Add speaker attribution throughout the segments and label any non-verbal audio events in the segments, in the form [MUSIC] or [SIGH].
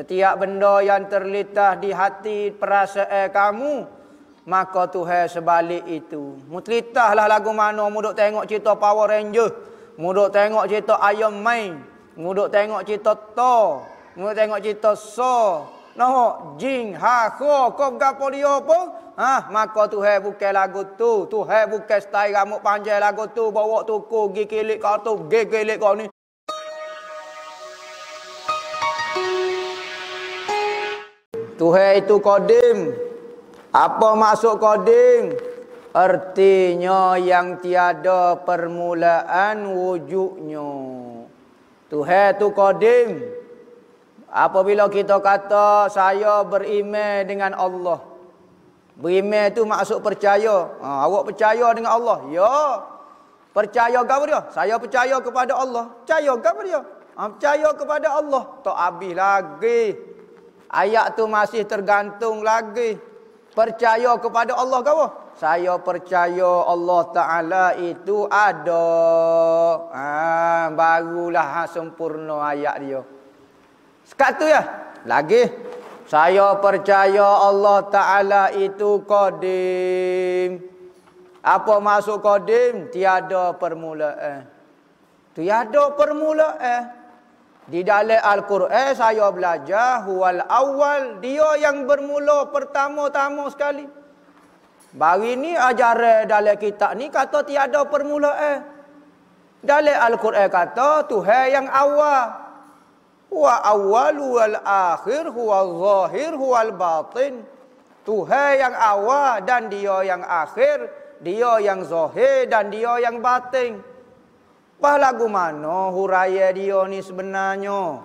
Speaker 1: Setiap benda yang terlitah di hati perasaan kamu maka Tuhan sebalik itu. Mutlitahlah lagu mana muduk tengok cerita Power Ranger, muduk tengok cerita ayam main. muduk tengok cerita Thor, muduk tengok cerita so. Noh, jin, ha, ko, ko gapo dia apa? Ha, maka Tuhan bukan lagu tu. Tuhan bukai style rambut panjang lagu tu bawa tuku gigilik kau tu, gigilik kau ni. Tuhan itu kodim. Apa maksud kodim? Artinya yang tiada permulaan wujudnya. Tuhan itu kodim. Apabila kita kata saya berime dengan Allah. Berimeh itu maksud percaya. Ha, awak percaya dengan Allah? Ya. Percaya kepada dia? Saya percaya kepada Allah. Percaya kepada dia? Ha, percaya kepada Allah. Tak habis Lagi. Ayat tu masih tergantung lagi. Percaya kepada Allah kau. Saya percaya Allah Ta'ala itu ada. Ha, barulah sempurna ayat dia. Sekat tu ya. Lagi. Saya percaya Allah Ta'ala itu kodim. Apa masuk kodim? Tiada permulaan. Tiada permulaan. Di dalam Al-Quran saya belajar hual awal dia yang bermula pertama-tama sekali. Bagi ni ajaran dalam kitab ni kata tiada permulaan. Dalam Al-Quran kata Tuhan yang awal. Huwa awal wal akhir huwa zahir huwa batin. Tuhan yang awal dan dia yang akhir, dia yang zahir dan dia yang batin. Pah lagu mana huraya dia ni sebenarnya?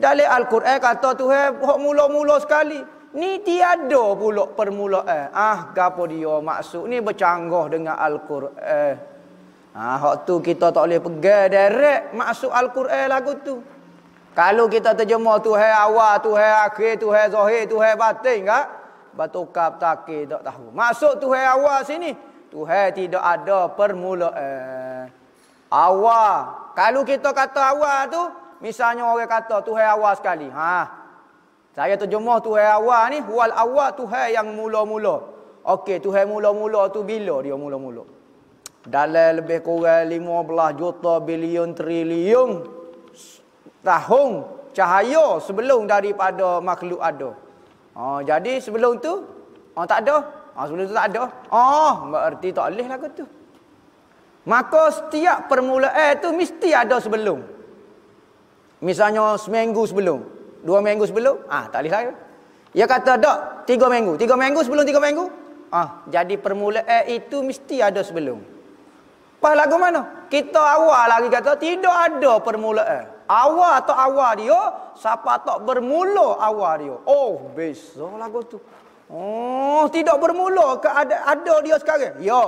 Speaker 1: Dalam Al-Quran kata tu hok mula-mula sekali. Ni tiada pula permulaan. Eh, ah, gapo dia maksud ni bercanggah dengan Al-Quran. Ah, hok tu kita tak boleh pegang direct maksud Al-Quran lagu tu. Kalau kita terjemah tu hai awal, tu hai akhir, tu hai zahir, tu hai batin enggak? Batukap takir tak tahu. Maksud tu hai awal sini, tu hai tidak ada permulaan. Awal. Kalau kita kata awal tu, misalnya orang kata Tuhan awal sekali. Ha. Saya terjemah Tuhan awal ni, wal awal Tuhan yang mula-mula. Okey, Tuhan mula-mula tu bila dia mula-mula? Dalam lebih kurang 15 juta bilion triliun tahun cahaya sebelum daripada makhluk ada. Oh, jadi sebelum tu, oh, tak ada. Oh, sebelum tu tak ada. Oh, berarti tak boleh lah kata tu. Maka setiap permulaan itu mesti ada sebelum. Misalnya seminggu sebelum. Dua minggu sebelum. Ah, tak boleh saya. Dia kata tak. Tiga minggu. Tiga minggu sebelum tiga minggu. Ah, jadi permulaan itu mesti ada sebelum. Pas lagu mana? Kita awal lagi kata tidak ada permulaan. Awal atau awal dia. Siapa tak bermula awal dia. Oh, besok lagu tu. Oh, tidak bermula ke ada, ada dia sekarang. Ya,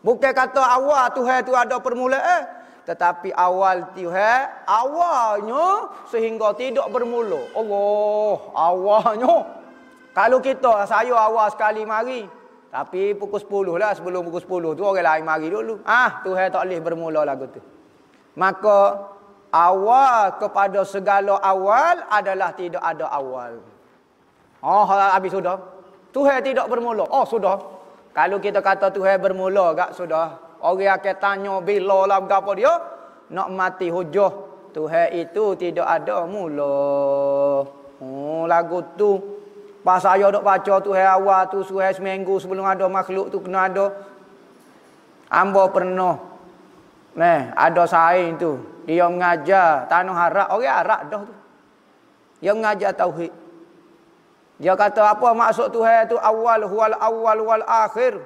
Speaker 1: Bukan kata awal Tuhan tu ada permulaan. Tetapi awal Tuhan awalnya sehingga tidak bermula. Allah awalnya. Kalau kita saya awal sekali mari. Tapi pukul 10 lah sebelum pukul 10 tu orang lain mari dulu. Ah Tuhan tak boleh bermula lagu tu. Maka awal kepada segala awal adalah tidak ada awal. Oh habis sudah. Tuhan tidak bermula. Oh sudah. Kalau kita kata Tuhan bermula gak sudah. Orang akan tanya bila lah berapa dia. Nak mati hujuh. Tuhan itu tidak ada mula. Oh, lagu tu. Pas saya duk baca Tuhan awal tu. Suhai seminggu sebelum ada makhluk tu kena ada. Amba pernah. Nah, ada saing tu. Dia mengajar tanah harap. Orang harap dah tu. Yang mengajar tauhid. Dia kata apa maksud Tuhan tu awal huwal awal wal akhir.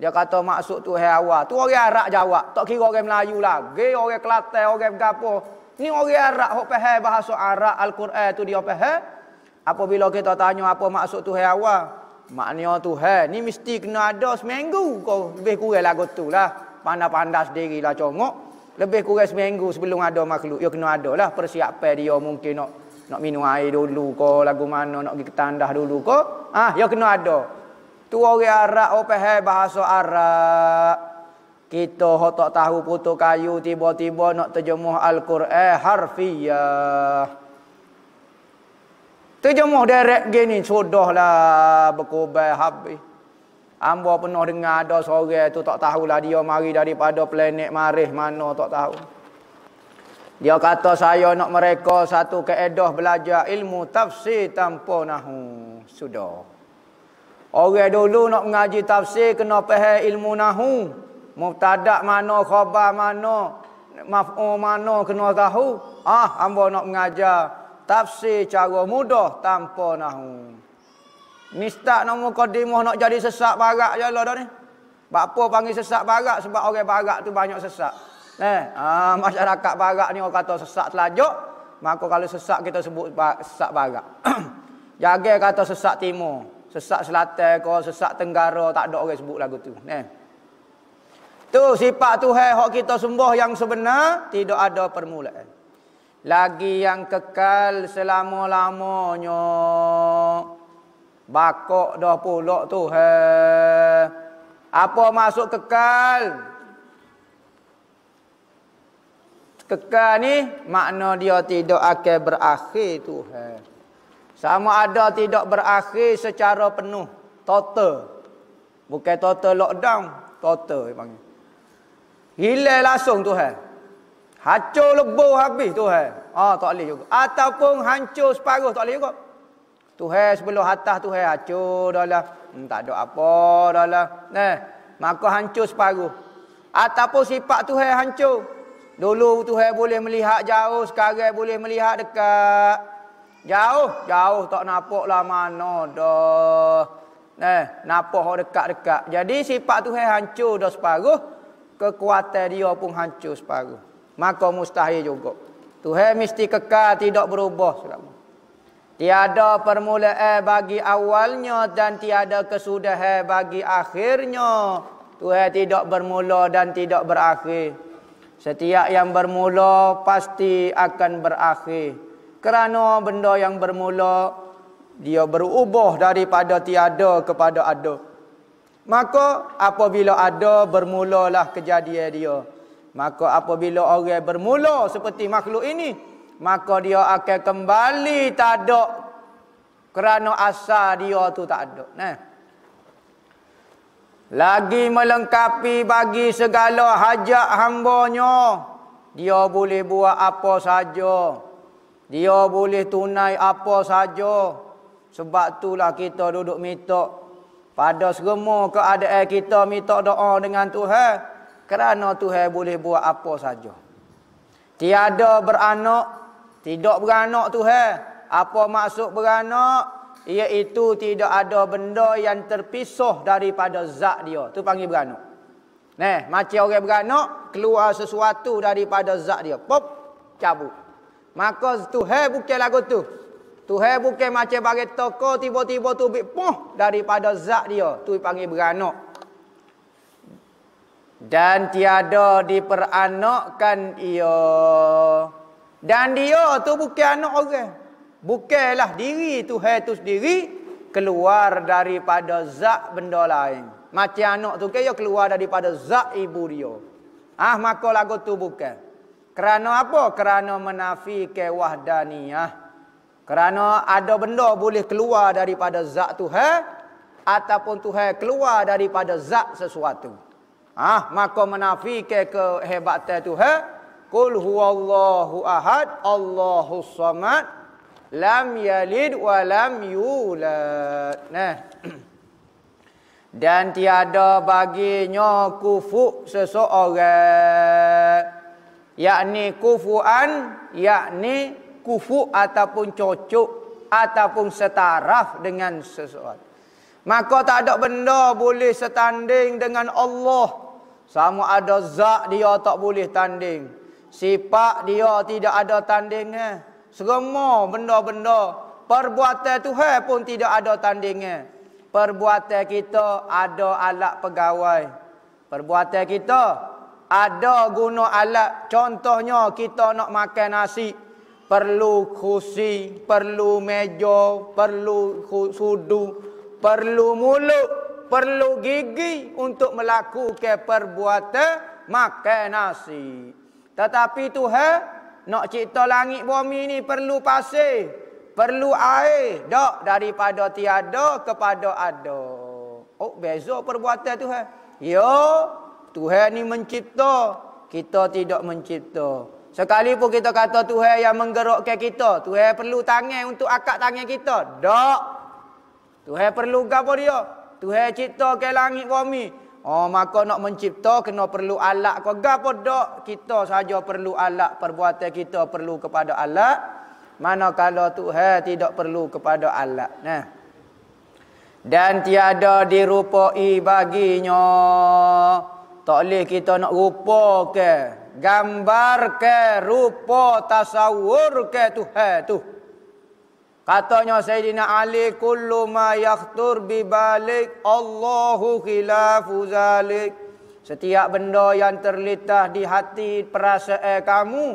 Speaker 1: Dia kata maksud Tuhan awal. Tu orang Arab jawab. Tak kira orang Melayu lagi, orang kelate orang Bergapo. Ni orang Arab hok faham bahasa Arab Al-Quran tu dia faham. Apabila kita tanya apa maksud Tuhan awal, maknanya Tuhan ni mesti kena ada seminggu kau lebih kurang lagu tu lah. Pandai-pandai sendirilah congok. Lebih kurang seminggu sebelum ada makhluk. Ya kena ada lah persiapan dia mungkin nak nak minum air dulu ko, lagu mana nak pergi ketandah dulu ko? ah ya kena ada tu orang Arab opeh bahasa Arab kita tak tahu putu kayu tiba-tiba nak terjemah al-Quran eh, harfiah terjemah direct gini sudahlah berkubai habis Ambo penuh dengar ada seorang tu tak tahulah dia mari daripada planet Marih mana tak tahu. Dia kata saya nak mereka satu keedah belajar ilmu tafsir tanpa nahu. Sudah. Orang dulu nak mengaji tafsir kena faham ilmu nahu. muktadak mana, khabar mana, maf'u mana kena tahu. Ah, ambo nak mengajar tafsir cara mudah tanpa nahu. Mistak nak mukadimah nak jadi sesak barak je ya lah dah ni. Bapa panggil sesak barak sebab orang barak tu banyak sesak. Eh, aa, ah, masyarakat barat ni orang kata sesak telajuk, maka kalau sesak kita sebut sesak barat. [CLEARS THROAT] Jaga kata sesak timur, sesak selatan ke sesak tenggara tak ada orang sebut lagu tu, eh. Tu sifat Tuhan hak kita sembah yang sebenar tidak ada permulaan. Lagi yang kekal selama-lamanya. Bakok dah pulak tu. He. Apa masuk kekal? kekal ni makna dia tidak akan berakhir Tuhan. Sama ada tidak berakhir secara penuh, total. Bukan total lockdown, total dia panggil. Hilang langsung Tuhan. Hancur lebur habis Tuhan. Ah oh, tak boleh juga. Ataupun hancur separuh tak boleh juga. Tuhan sebelum atas Tuhan hancur dalam hmm, tak ada apa dalam. Nah, maka hancur separuh. Ataupun sifat Tuhan hancur Dulu Tuhan boleh melihat jauh, sekarang boleh melihat dekat. Jauh, jauh tak nampak lah mana dah. Eh, nampak dekat-dekat. Jadi sifat Tuhan hancur dah separuh. Kekuatan dia pun hancur separuh. Maka mustahil juga. Tuhan mesti kekal, tidak berubah. Selama. Tiada permulaan bagi awalnya dan tiada kesudahan bagi akhirnya. Tuhan tidak bermula dan tidak berakhir. Setiap yang bermula pasti akan berakhir. Kerana benda yang bermula dia berubah daripada tiada kepada ada. Maka apabila ada bermulalah kejadian dia. Maka apabila orang bermula seperti makhluk ini, maka dia akan kembali tak ada kerana asal dia tu tak ada. Nah lagi melengkapi bagi segala hajat hambanya dia boleh buat apa saja dia boleh tunai apa saja sebab itulah kita duduk minta pada semua keadaan kita minta doa dengan Tuhan kerana Tuhan boleh buat apa saja tiada beranak tidak beranak Tuhan apa maksud beranak iaitu tidak ada benda yang terpisah daripada zat dia tu panggil beranak neh macam orang beranak keluar sesuatu daripada zat dia pop cabut maka tuhan bukan lagu tu Tu tuhan bukan macam bagi toko tiba-tiba tu poh daripada zat dia tu panggil beranak dan tiada diperanakkan ia dan dia tu bukan anak orang Bukailah diri Tuhan itu sendiri keluar daripada zak benda lain. Macam anak tu ke ya keluar daripada zak ibu dia. Ah maka lagu tu bukan. Kerana apa? Kerana menafi ke wahdaniyah. Kerana ada benda boleh keluar daripada zak tu Tuhan ataupun tu Tuhan keluar daripada zak sesuatu. Ah maka ke kehebatan tu Tuhan. kul huwallahu ahad, Allahus samad, lam yalid wa lam yulad nah [CLEARS THROAT] dan tiada baginya kufu seseorang yakni kufuan yakni kufu ataupun cocok ataupun setaraf dengan sesuatu. maka tak ada benda boleh setanding dengan Allah sama ada zat dia tak boleh tanding sifat dia tidak ada tandingnya Serema benda-benda. Perbuatan Tuhan pun tidak ada tandingnya. Perbuatan kita ada alat pegawai. Perbuatan kita ada guna alat. Contohnya kita nak makan nasi. Perlu kursi, perlu meja, perlu sudu, perlu mulut, perlu gigi untuk melakukan perbuatan makan nasi. Tetapi Tuhan nak cipta langit bumi ni perlu pasir. Perlu air. Dok daripada tiada kepada ada. Oh, beza perbuatan Tuhan. yo Tuhan ni mencipta. Kita tidak mencipta. pun kita kata Tuhan yang menggerakkan kita. Tuhan perlu tangan untuk akak tangan kita. Dok. Tuhan perlu gapo dia? Tuhan cipta ke langit bumi. Oh, maka nak mencipta kena perlu alat ke apa dak? Kita saja perlu alat, perbuatan kita perlu kepada alat. kalau Tuhan tidak perlu kepada alat. Nah. Dan tiada dirupai baginya. Tak boleh kita nak rupa ke, gambar ke, rupa tasawur ke Tuhan tu. Katanya Sayyidina Ali kullu ma yakhtur bi balik Allahu khilafu zalik. Setiap benda yang terlitah di hati perasaan kamu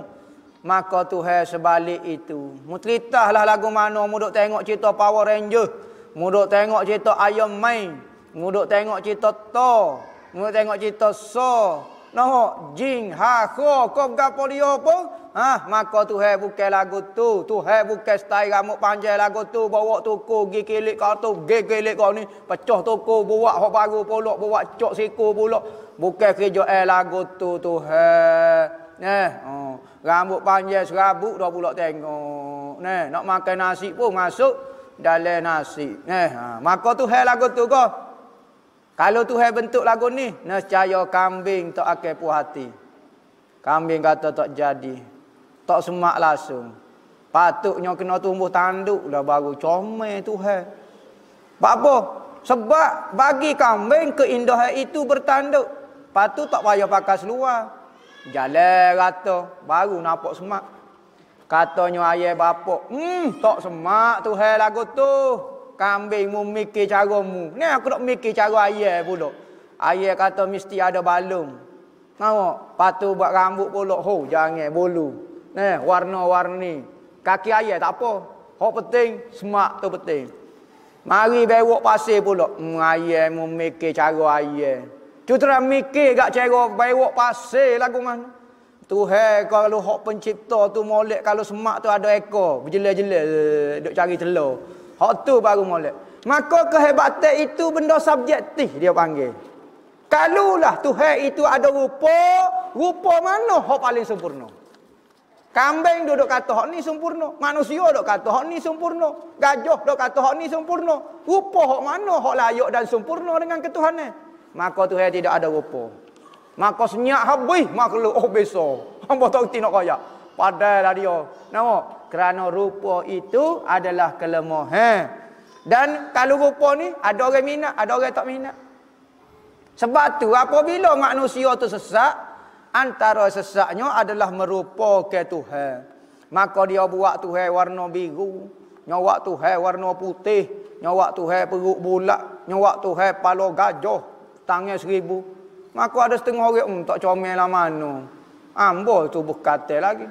Speaker 1: maka Tuhan sebalik itu. Mutlitahlah lagu mana muduk tengok cerita Power Ranger, muduk tengok cerita Iron Man, muduk tengok cerita Thor, muduk tengok cerita so. Noh, jing ha ko kau gapo dia apa? ha maka tuhan bukan lagu tu tu tuhan bukan stai rambut panjang lagu tu bawa toko gi kelik kau tu gi kelik kau ni pecah toko buat hok baru pulak buat cok siku pulak bukan kerja eh lagu tu tuhan Nah, ha. oh. rambut panjang serabut dah pulak tengok. Nah, nak makan nasi pun masuk dalam nasi. Nah, ha. maka tu hal lagu tu kau. Kalau tu hal bentuk lagu ni, nescaya kambing tak akan puas hati. Kambing kata tak jadi tak semak langsung. Patutnya kena tumbuh tanduk dah baru comel Tuhan. Sebab apa? Sebab bagi kambing keindahan itu bertanduk. Patut tak payah pakai seluar. Jalan rata baru nampak semak. Katanya ayah bapak, hmm, tak semak tu hai lagu tu. Kambing mu mikir cara mu. Ni aku nak mikir cara ayah pula. Ayah kata mesti ada balung. Nampak? Patut buat rambut pula. Ho, jangan bolu. Nah eh, warna-warni. Kaki ayat tak apa. Hak penting semak tu penting. Mari berok pasir pula. Hmm, memikir cara ayam. Tu terang mikir gak cara berok pasir lagu mana. Tuhan kalau hak pencipta tu molek kalau semak tu ada ekor berjelel-jelel eh, duk cari telur. Hak tu baru molek. Maka kehebatan itu benda subjektif dia panggil. Kalulah Tuhan itu ada rupa, rupa mana hak paling sempurna? Kambing duduk kata hok ni sempurna. Manusia duduk kata hok ni sempurna. Gajah duduk kata hok ni sempurna. Rupa hok mana hok layak dan sempurna dengan ketuhanan? Maka Tuhan tidak ada rupa. Maka senyap habis makhluk oh besar. Hamba tak reti nak kaya. Padahal dia. Nama? Kerana rupa itu adalah kelemahan. Dan kalau rupa ni ada orang minat, ada orang tak minat. Sebab tu apabila manusia tu sesat, antara sesaknya adalah merupakan Tuhan. Maka dia buat Tuhan warna biru, nyawa Tuhan warna putih, nyawa Tuhan perut bulat, nyawa Tuhan palo gajah, tangan seribu. Maka ada setengah orang, hmm, tak comel lah mana. Ambo tu berkata lagi.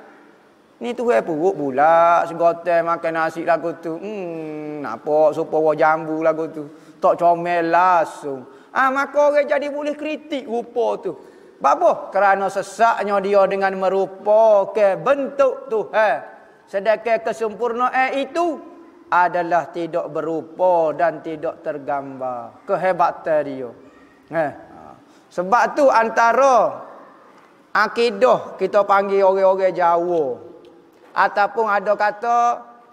Speaker 1: Ni tu eh perut bulat, segotel makan nasi lagu tu. Hmm, apa supaya wa jambu lagu tu. Tak comel langsung. Ah, maka orang jadi boleh kritik rupa tu. Bapa? Kerana sesaknya dia dengan merupakan bentuk Tuhan. Sedangkan kesempurnaan eh, itu adalah tidak berupa dan tidak tergambar. Kehebatan dia. Eh. Sebab tu antara akidah kita panggil orang-orang Jawa. Ataupun ada kata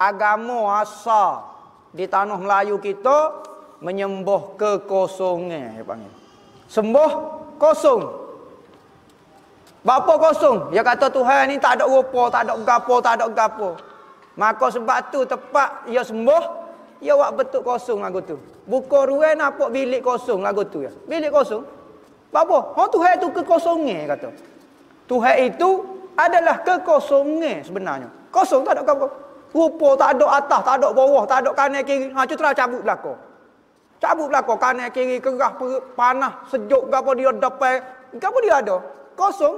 Speaker 1: agama asal di tanah Melayu kita menyembuh kekosongan. sembuh kosong. Bapa kosong. Dia kata Tuhan ni tak ada rupa, tak ada gapo, tak ada gapo. Maka sebab tu tepat dia sembuh, dia buat betul kosong lagu tu. Buka ruang nampak bilik kosong lagu tu. Ya. Bilik kosong. Bapa? Ha oh, Tuhan tu kekosongan kata. Tuhan itu adalah kekosongan sebenarnya. Kosong tak ada gapo. Rupa tak ada atas, tak ada bawah, tak ada kanan kiri. Ha cutra cabut belako. Cabut belako kanan kiri kerah panah sejuk gapo dia depan. Gapo dia ada? kosong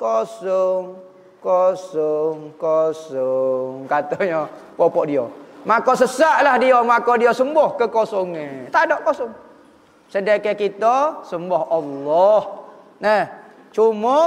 Speaker 1: kosong, kosong, kosong. Katanya popok dia. Maka sesaklah dia, maka dia sembuh kekosongan. Tak ada kosong. Sedangkan kita sembah Allah. Nah, cuma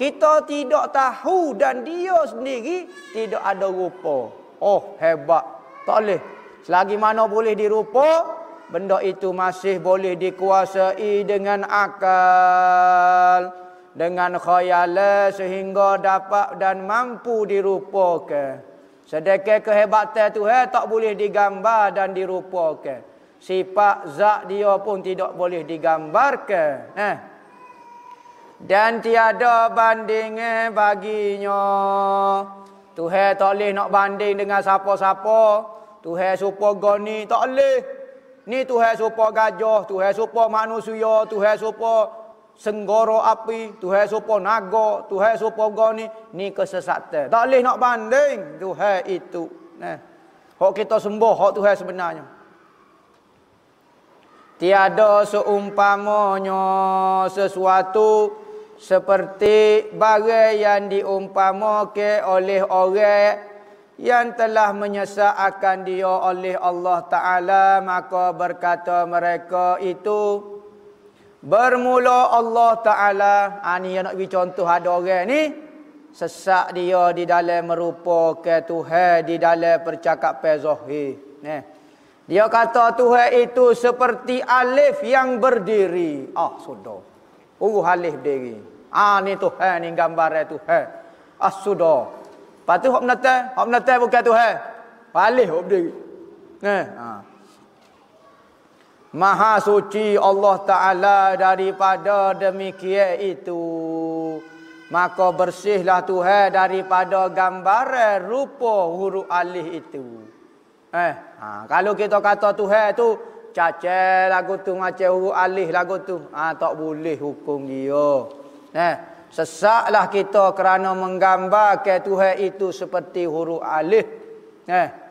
Speaker 1: kita tidak tahu dan dia sendiri tidak ada rupa. Oh, hebat. Tak boleh. Selagi mana boleh dirupa, benda itu masih boleh dikuasai dengan akal dengan khayala sehingga dapat dan mampu dirupakan. Sedekah kehebatan tu eh, tak boleh digambar dan dirupakan. Sifat zat dia pun tidak boleh digambarkan. Eh. Dan tiada bandingnya baginya. Tuhan tak boleh nak banding dengan siapa-siapa. Tuhan supa goni tak boleh. Ni Tuhan supa gajah, Tuhan supa manusia, Tuhan supa... Super senggoro api, Tuhan supo naga, Tuhan supo goni, ni kesesatan. Tak leh nak banding Tuhan itu. Nah. Eh, hak kita sembah hak Tuhan sebenarnya. Tiada seumpamanya sesuatu seperti barang yang diumpamakan oleh orang yang telah menyesat akan dia oleh Allah Ta'ala maka berkata mereka itu Bermula Allah Ta'ala. Ha, ini yang nak beri contoh ada orang ni. Sesak dia di dalam merupakan Tuhan. Di dalam percakapan Zohir. Nih. Dia kata Tuhan itu seperti alif yang berdiri. Ah, sudah. Uruh alif berdiri. Ah, ha, ni Tuhan, ni gambar Tuhan. Ah, sudah. Lepas tu, orang menatai. Orang menatai bukan Tuhan. Alif berdiri. Nih. Ha. Ah. Maha suci Allah Ta'ala daripada demikian itu. Maka bersihlah Tuhan daripada gambar rupa huruf alih itu. Eh, ha, kalau kita kata Tuhan tu caca lagu tu macam huruf alih lagu tu, ha, tak boleh hukum dia. Eh, sesaklah kita kerana menggambar ke Tuhan itu seperti huruf alih. Eh,